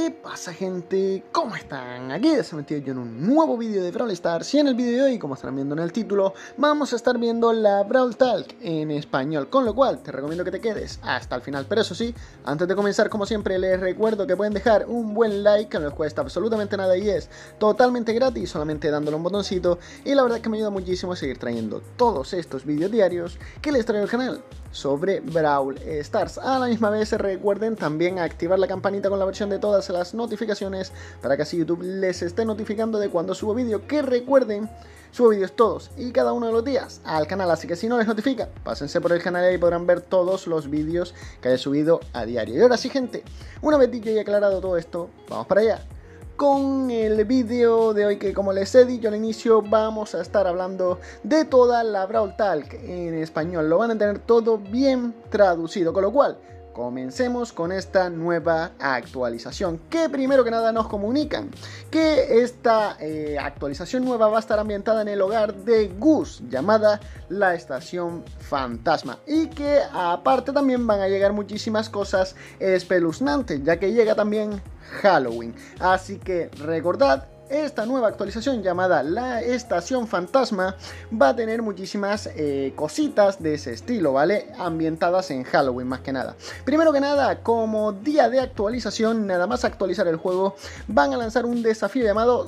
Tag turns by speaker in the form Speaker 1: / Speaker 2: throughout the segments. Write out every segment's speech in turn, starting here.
Speaker 1: sleep pasa gente? ¿Cómo están? Aquí se he metido yo en un nuevo vídeo de Brawl Stars y en el vídeo de hoy, como estarán viendo en el título, vamos a estar viendo la Brawl Talk en español, con lo cual te recomiendo que te quedes hasta el final, pero eso sí, antes de comenzar como siempre les recuerdo que pueden dejar un buen like que no les cuesta absolutamente nada y es totalmente gratis, solamente dándole un botoncito y la verdad que me ayuda muchísimo a seguir trayendo todos estos vídeos diarios que les traigo el canal sobre Brawl Stars. A la misma vez recuerden también activar la campanita con la versión de todas las notificaciones para que así YouTube les esté notificando de cuando subo vídeo. Que recuerden, subo vídeos todos y cada uno de los días al canal, así que si no les notifica, pásense por el canal y podrán ver todos los vídeos que haya subido a diario. Y ahora sí, gente, una vez que he aclarado todo esto, vamos para allá con el vídeo de hoy que como les he dicho al inicio vamos a estar hablando de toda la Brawl Talk en español. Lo van a tener todo bien traducido, con lo cual Comencemos con esta nueva actualización que primero que nada nos comunican que esta eh, actualización nueva va a estar ambientada en el hogar de Gus llamada la estación fantasma y que aparte también van a llegar muchísimas cosas espeluznantes ya que llega también Halloween así que recordad esta nueva actualización llamada la Estación Fantasma va a tener muchísimas eh, cositas de ese estilo, ¿vale? Ambientadas en Halloween más que nada. Primero que nada, como día de actualización, nada más actualizar el juego, van a lanzar un desafío llamado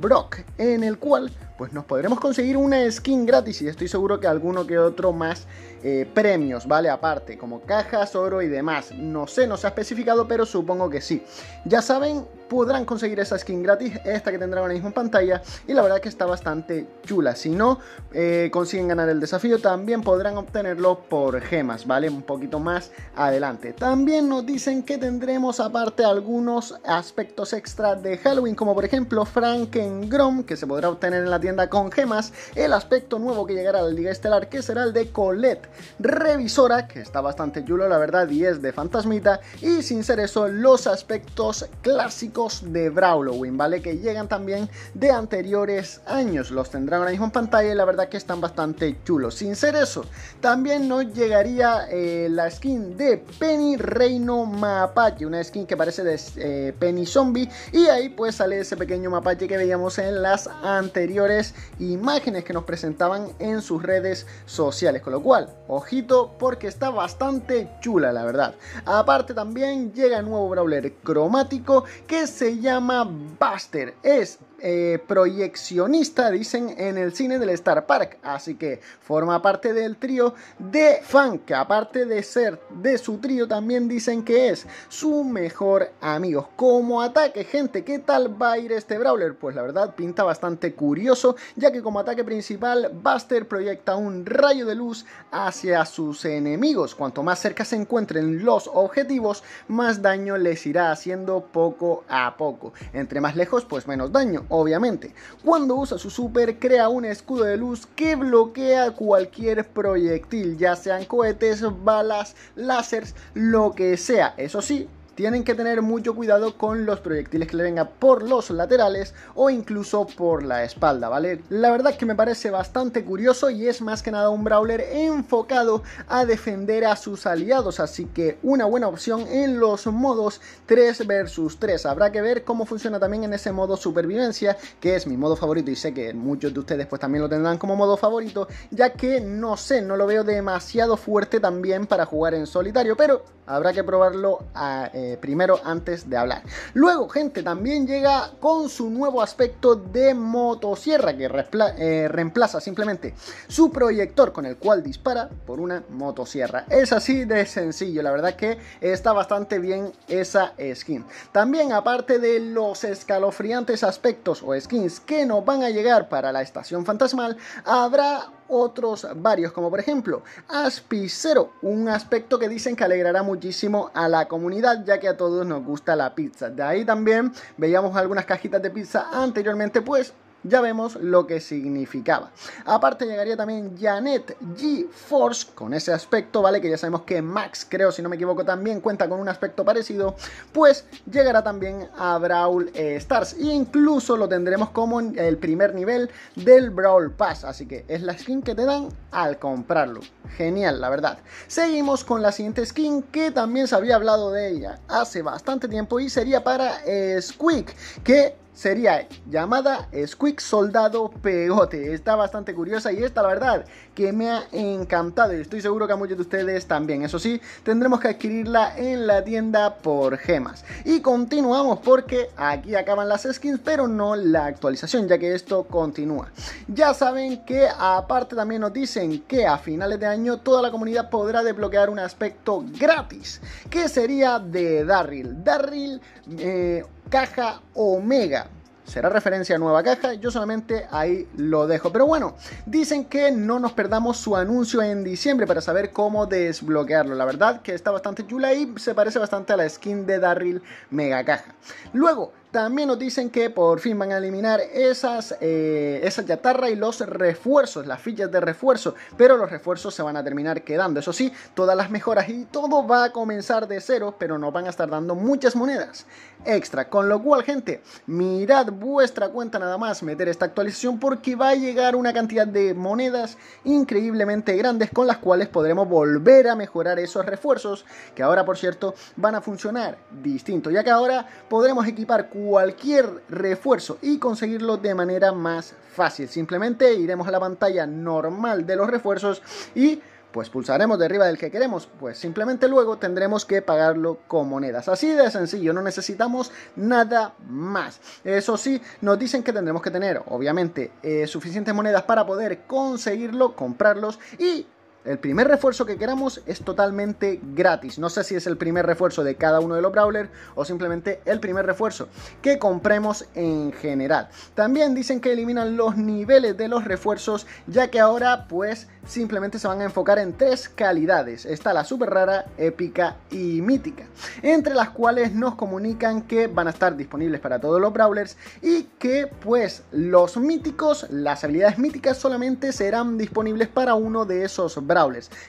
Speaker 1: brock en el cual pues nos podremos conseguir una skin gratis y estoy seguro que alguno que otro más eh, premios, ¿vale? Aparte, como cajas, oro y demás. No sé, no se ha especificado, pero supongo que sí. Ya saben, podrán conseguir esa skin gratis, esta que tendrán ahora mismo en pantalla, y la verdad que está bastante chula. Si no eh, consiguen ganar el desafío, también podrán obtenerlo por gemas, ¿vale? Un poquito más adelante. También nos dicen que tendremos aparte algunos aspectos extra de Halloween, como por ejemplo Franken Grom, que se podrá obtener en la tienda con gemas, el aspecto nuevo que llegará a la Liga Estelar, que será el de Colette, Revisora, que está bastante chulo, la verdad, y es de Fantasmita, y sin ser eso, los aspectos clásicos de Brawlowin, ¿vale? Que llegan también de anteriores años, los tendrán ahora mismo en pantalla y la verdad que están bastante chulos. Sin ser eso, también nos llegaría eh, la skin de Penny Reino Mapache, una skin que parece de eh, Penny Zombie, y ahí pues sale ese pequeño mapache que veíamos en las anteriores e imágenes que nos presentaban en sus redes sociales. Con lo cual, ojito porque está bastante chula la verdad. Aparte también llega el nuevo brawler cromático que se llama Buster. Es eh, proyeccionista, dicen, en el cine del Star Park. Así que forma parte del trío de Funk que aparte de ser de su trío, también dicen que es su mejor amigo. Como ataque, gente, ¿qué tal va a ir este Brawler? Pues la verdad pinta bastante curioso, ya que como ataque principal, Buster proyecta un rayo de luz hacia sus enemigos. Cuanto más cerca se encuentren los objetivos, más daño les irá haciendo poco a poco. Entre más lejos, pues menos daño obviamente. Cuando usa su super, crea un escudo de luz que bloquea cualquier proyectil, ya sean cohetes, balas, láseres, lo que sea. Eso sí, tienen que tener mucho cuidado con los proyectiles que le vengan por los laterales o incluso por la espalda, ¿vale? La verdad es que me parece bastante curioso y es más que nada un brawler enfocado a defender a sus aliados, así que una buena opción en los modos 3 versus 3. Habrá que ver cómo funciona también en ese modo supervivencia, que es mi modo favorito y sé que muchos de ustedes pues también lo tendrán como modo favorito, ya que no sé, no lo veo demasiado fuerte también para jugar en solitario, pero habrá que probarlo a, eh, eh, primero antes de hablar. Luego, gente, también llega con su nuevo aspecto de motosierra que eh, reemplaza simplemente su proyector con el cual dispara por una motosierra. Es así de sencillo, la verdad que está bastante bien esa skin. También aparte de los escalofriantes aspectos o skins que nos van a llegar para la estación fantasmal, habrá otros varios, como por ejemplo Aspicero, un aspecto que dicen que alegrará muchísimo a la comunidad, ya que a todos nos gusta la pizza. De ahí también veíamos algunas cajitas de pizza anteriormente, pues ya vemos lo que significaba. Aparte llegaría también Janet G. Force con ese aspecto, ¿vale? Que ya sabemos que Max, creo si no me equivoco, también cuenta con un aspecto parecido, pues llegará también a Brawl Stars e incluso lo tendremos como el primer nivel del Brawl Pass, así que es la skin que te dan al comprarlo. Genial, la verdad. Seguimos con la siguiente skin que también se había hablado de ella hace bastante tiempo y sería para Squeak, que sería llamada Squeak Soldado Pegote. Está bastante curiosa y esta la verdad que me ha encantado y estoy seguro que a muchos de ustedes también. Eso sí, tendremos que adquirirla en la tienda por gemas. Y continuamos porque aquí acaban las skins pero no la actualización ya que esto continúa. Ya saben que aparte también nos dicen que a finales de año toda la comunidad podrá desbloquear un aspecto gratis que sería de Darryl. Darryl... Eh, caja Omega será referencia a nueva caja, yo solamente ahí lo dejo. Pero bueno, dicen que no nos perdamos su anuncio en diciembre para saber cómo desbloquearlo. La verdad que está bastante chula y se parece bastante a la skin de Darryl Mega Caja. Luego, también nos dicen que por fin van a eliminar esas, eh, chatarra y los refuerzos, las fichas de refuerzo, pero los refuerzos se van a terminar quedando. Eso sí, todas las mejoras y todo va a comenzar de cero, pero nos van a estar dando muchas monedas extra. Con lo cual, gente, mirad vuestra cuenta nada más meter esta actualización porque va a llegar una cantidad de monedas increíblemente grandes con las cuales podremos volver a mejorar esos refuerzos que ahora, por cierto, van a funcionar distinto, ya que ahora podremos equipar cualquier refuerzo y conseguirlo de manera más fácil. Simplemente iremos a la pantalla normal de los refuerzos y pues pulsaremos de arriba del que queremos, pues simplemente luego tendremos que pagarlo con monedas. Así de sencillo, no necesitamos nada más. Eso sí, nos dicen que tendremos que tener, obviamente, eh, suficientes monedas para poder conseguirlo, comprarlos y el primer refuerzo que queramos es totalmente gratis. No sé si es el primer refuerzo de cada uno de los Brawlers o simplemente el primer refuerzo que compremos en general. También dicen que eliminan los niveles de los refuerzos ya que ahora pues simplemente se van a enfocar en tres calidades. Está la super rara, épica y mítica. Entre las cuales nos comunican que van a estar disponibles para todos los Brawlers y que pues los míticos, las habilidades míticas solamente serán disponibles para uno de esos Brawlers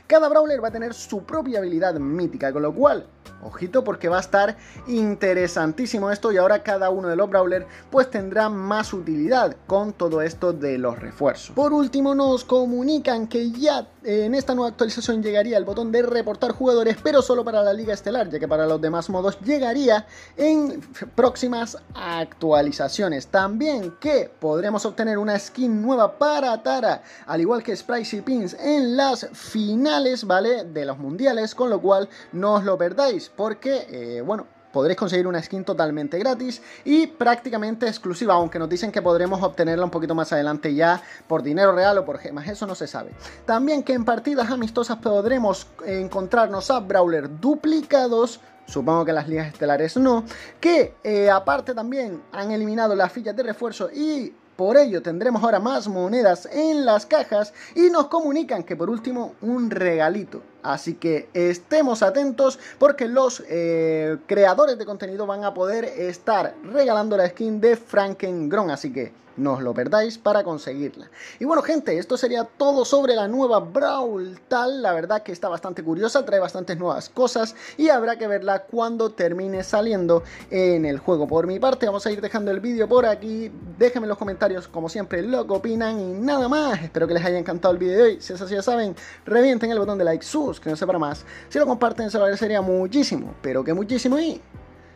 Speaker 1: cada brawler va a tener su propia habilidad mítica, con lo cual, ojito porque va a estar interesantísimo esto y ahora cada uno de los brawlers pues tendrá más utilidad con todo esto de los refuerzos. Por último nos comunican que ya en esta nueva actualización llegaría el botón de reportar jugadores, pero solo para la Liga Estelar, ya que para los demás modos llegaría en próximas actualizaciones. También que podremos obtener una skin nueva para Tara, al igual que Sprites y Pins en las finales, ¿vale? De los mundiales, con lo cual no os lo perdáis, porque, eh, bueno, podréis conseguir una skin totalmente gratis y prácticamente exclusiva, aunque nos dicen que podremos obtenerla un poquito más adelante ya por dinero real o por gemas, eso no se sabe. También que en partidas amistosas podremos encontrarnos a Brawler duplicados supongo que las ligas estelares no, que eh, aparte también han eliminado las fichas de refuerzo y por ello tendremos ahora más monedas en las cajas y nos comunican que por último un regalito Así que estemos atentos porque los eh, creadores de contenido van a poder estar regalando la skin de Frankengron. Así que no os lo perdáis para conseguirla. Y bueno gente, esto sería todo sobre la nueva Brawl Tal, la verdad que está bastante curiosa, trae bastantes nuevas cosas y habrá que verla cuando termine saliendo en el juego. Por mi parte vamos a ir dejando el vídeo por aquí, déjenme en los comentarios como siempre lo que opinan y nada más, espero que les haya encantado el vídeo de hoy, si es así ya saben, revienten el botón de like, se para más, si lo comparten se lo agradecería muchísimo, pero que muchísimo y...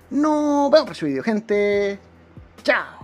Speaker 1: no vemos por su vídeo, gente. Chao.